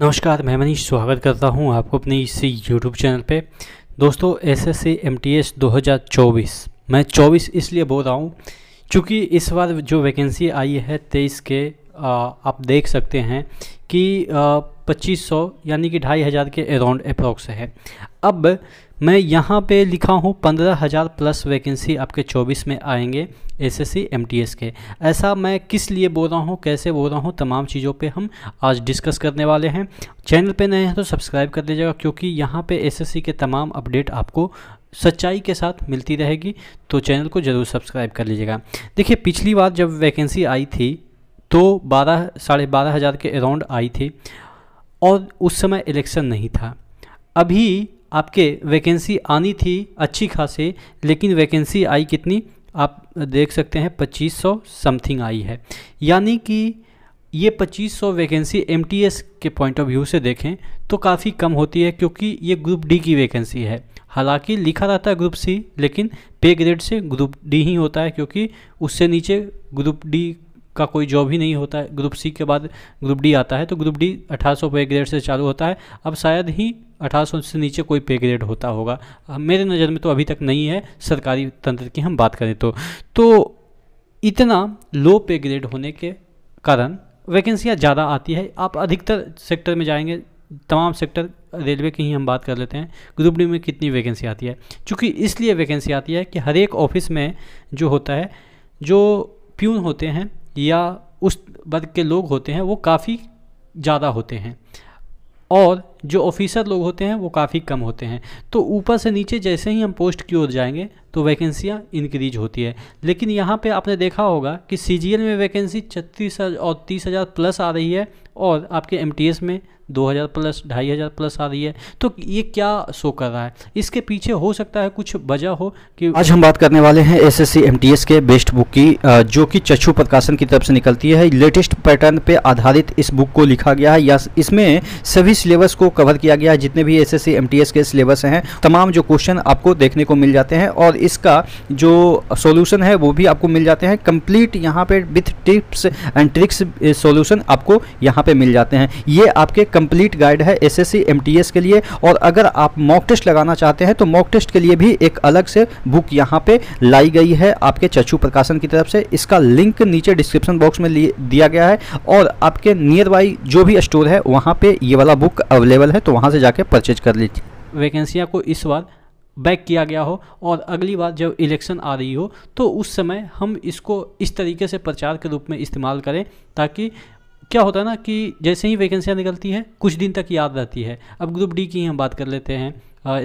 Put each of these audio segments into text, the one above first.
नमस्कार मैं मनीष स्वागत करता हूं आपको अपने इस यूट्यूब चैनल पे दोस्तों S S C M T S दो हज़ार चौबीस मैं चौबीस इसलिए बोल रहा हूं क्योंकि इस बार जो वैकेंसी आई है तेईस के आ, आप देख सकते हैं कि पच्चीस सौ यानी कि ढाई हज़ार के अराउंड अप्रॉक्स है अब मैं यहाँ पे लिखा हूँ पंद्रह हज़ार प्लस वैकेंसी आपके चौबीस में आएंगे एस एस के ऐसा मैं किस लिए बोल रहा हूँ कैसे बोल रहा हूँ तमाम चीज़ों पे हम आज डिस्कस करने वाले हैं चैनल पे नए हैं तो सब्सक्राइब कर लीजिएगा क्योंकि यहाँ पे एस के तमाम अपडेट आपको सच्चाई के साथ मिलती रहेगी तो चैनल को ज़रूर सब्सक्राइब कर लीजिएगा देखिए पिछली बार जब वैकेंसी आई थी तो बारह साढ़े बारह हज़ार के अराउंड आई थी और उस समय इलेक्शन नहीं था अभी आपके वैकेंसी आनी थी अच्छी खासी लेकिन वैकेंसी आई कितनी आप देख सकते हैं 2500 समथिंग आई है यानी कि ये 2500 वैकेंसी एम के पॉइंट ऑफ व्यू से देखें तो काफ़ी कम होती है क्योंकि ये ग्रुप डी की वैकेंसी है हालांकि लिखा रहता है ग्रुप सी लेकिन पे ग्रेड से ग्रुप डी ही होता है क्योंकि उससे नीचे ग्रुप डी का कोई जॉब ही नहीं होता है ग्रुप सी के बाद ग्रुप डी आता है तो ग्रुप डी अठारह सौ पे ग्रेड से चालू होता है अब शायद ही अठारह से नीचे कोई पे ग्रेड होता होगा मेरे नज़र में तो अभी तक नहीं है सरकारी तंत्र की हम बात करें तो तो इतना लो पे ग्रेड होने के कारण वैकेंसियाँ ज़्यादा आती है आप अधिकतर सेक्टर में जाएंगे तमाम सेक्टर रेलवे की ही हम बात कर लेते हैं ग्रुप डी में कितनी वैकेंसी आती है चूँकि इसलिए वैकेंसी आती है कि हर एक ऑफिस में जो होता है जो प्यून होते हैं या उस वर्ग के लोग होते हैं वो काफ़ी ज़्यादा होते हैं और जो ऑफिसर लोग होते हैं वो काफ़ी कम होते हैं तो ऊपर से नीचे जैसे ही हम पोस्ट की ओर जाएंगे तो वैकेंसियाँ इंक्रीज होती है लेकिन यहाँ पे आपने देखा होगा कि सी में वैकेंसी छत्तीस और तीस हज़ार प्लस आ रही है और आपके एम में 2000 प्लस ढाई हज़ार प्लस आ रही है तो ये क्या शो कर रहा है इसके पीछे हो सकता है कुछ वजह हो कि आज हम बात करने वाले हैं एस एस के बेस्ट बुक की जो कि चक्षु प्रकाशन की तरफ से निकलती है लेटेस्ट पैटर्न पे आधारित इस बुक को लिखा गया है या इसमें सभी सिलेबस को कवर किया गया है जितने भी एस एस के सिलेबस हैं तमाम जो क्वेश्चन आपको देखने को मिल जाते हैं और इसका जो सोल्यूशन है वो भी आपको मिल जाते हैं कंप्लीट यहाँ पे with tips and tricks solution आपको यहाँ पे मिल जाते हैं ये आपके कंप्लीट गाइड है एस एस के लिए और अगर आप मॉक टेस्ट लगाना चाहते हैं तो मॉक टेस्ट के लिए भी एक अलग से बुक यहाँ पे लाई गई है आपके चचू प्रकाशन की तरफ से इसका लिंक नीचे डिस्क्रिप्शन बॉक्स में दिया गया है और आपके नियर बाई जो भी स्टोर है वहाँ पे ये वाला बुक अवेलेबल अवेलेबल है तो वहाँ से जाके परचेज कर लीजिए वैकेंसियाँ को इस बार बैक किया गया हो और अगली बार जब इलेक्शन आ रही हो तो उस समय हम इसको इस तरीके से प्रचार के रूप में इस्तेमाल करें ताकि क्या होता है ना कि जैसे ही वैकेंसियाँ निकलती है कुछ दिन तक याद रहती है अब ग्रुप डी की हम बात कर लेते हैं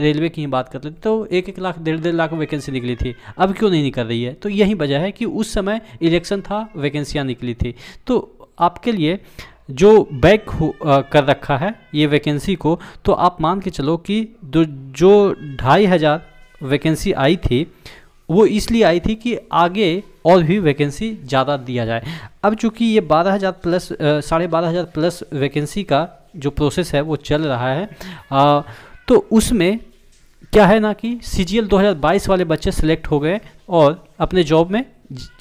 रेलवे की ही बात कर लेते तो एक एक लाख डेढ़ डेढ़ लाख वैकेंसी निकली थी अब क्यों नहीं निकल रही है तो यही वजह है कि उस समय इलेक्शन था वैकेंसियाँ निकली थी तो आपके लिए जो बैक कर रखा है ये वैकेंसी को तो आप मान के चलो कि जो ढाई हज़ार वैकेंसी आई थी वो इसलिए आई थी कि आगे और भी वैकेंसी ज़्यादा दिया जाए अब चूंकि ये बारह हज़ार प्लस साढ़े बारह हज़ार प्लस वैकेंसी का जो प्रोसेस है वो चल रहा है आ, तो उसमें क्या है ना कि सी जी 2022 वाले बच्चे सिलेक्ट हो गए और अपने जॉब में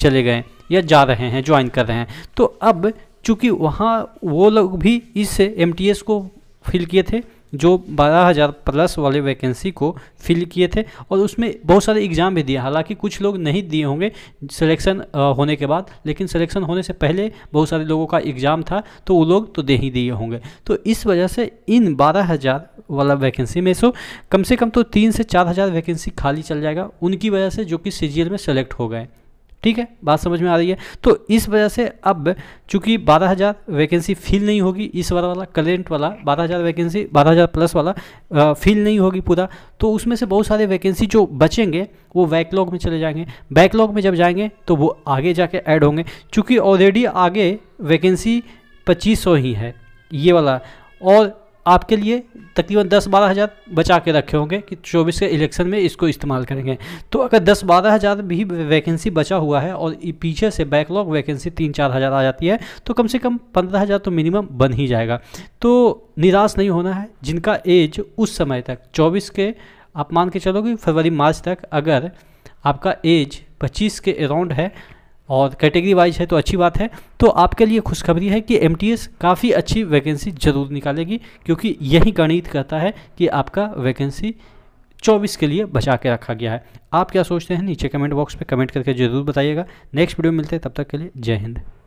चले गए या जा रहे हैं ज्वाइन कर रहे हैं तो अब चूँकि वहाँ वो लोग भी इस एम को फिल किए थे जो बारह हज़ार प्लस वाले वैकेंसी को फिल किए थे और उसमें बहुत सारे एग्ज़ाम भी दिए हालांकि कुछ लोग नहीं दिए होंगे सिलेक्शन होने के बाद लेकिन सिलेक्शन होने से पहले बहुत सारे लोगों का एग्ज़ाम था तो वो लोग तो दे ही दिए होंगे तो इस वजह से इन बारह हज़ार वाला वैकेंसी में सो कम से कम तो तीन से चार हज़ार वैकेंसी खाली चल जाएगा उनकी वजह से जो कि सी में सेलेक्ट हो गए ठीक है बात समझ में आ रही है तो इस वजह से अब चूंकि 12000 वैकेंसी फिल नहीं होगी इस बार वाला करेंट वाला 12000 वैकेंसी 12000 प्लस वाला फिल नहीं होगी पूरा तो उसमें से बहुत सारे वैकेंसी जो बचेंगे वो बैकलॉग में चले जाएंगे बैकलॉग में जब जाएंगे तो वो आगे जाके ऐड होंगे चूँकि ऑलरेडी आगे वैकेंसी पच्चीस ही है ये वाला और आपके लिए तकरीबन दस बारह हज़ार बचा के रखे होंगे कि चौबीस के इलेक्शन में इसको इस्तेमाल करेंगे तो अगर दस बारह हज़ार भी वैकेंसी बचा हुआ है और पीछे से बैकलॉग वैकेंसी तीन चार हज़ार आ जाती है तो कम से कम पंद्रह हज़ार तो मिनिमम बन ही जाएगा तो निराश नहीं होना है जिनका एज उस समय तक चौबीस के आप मान के चलोगे फरवरी मार्च तक अगर आपका एज पच्चीस के अराउंड है और कैटेगरी वाइज है तो अच्छी बात है तो आपके लिए खुशखबरी है कि एम काफ़ी अच्छी वैकेंसी ज़रूर निकालेगी क्योंकि यही गणित कहता है कि आपका वैकेंसी 24 के लिए बचा के रखा गया है आप क्या सोचते हैं नीचे कमेंट बॉक्स में कमेंट करके ज़रूर बताइएगा नेक्स्ट वीडियो मिलते हैं तब तक के लिए जय हिंद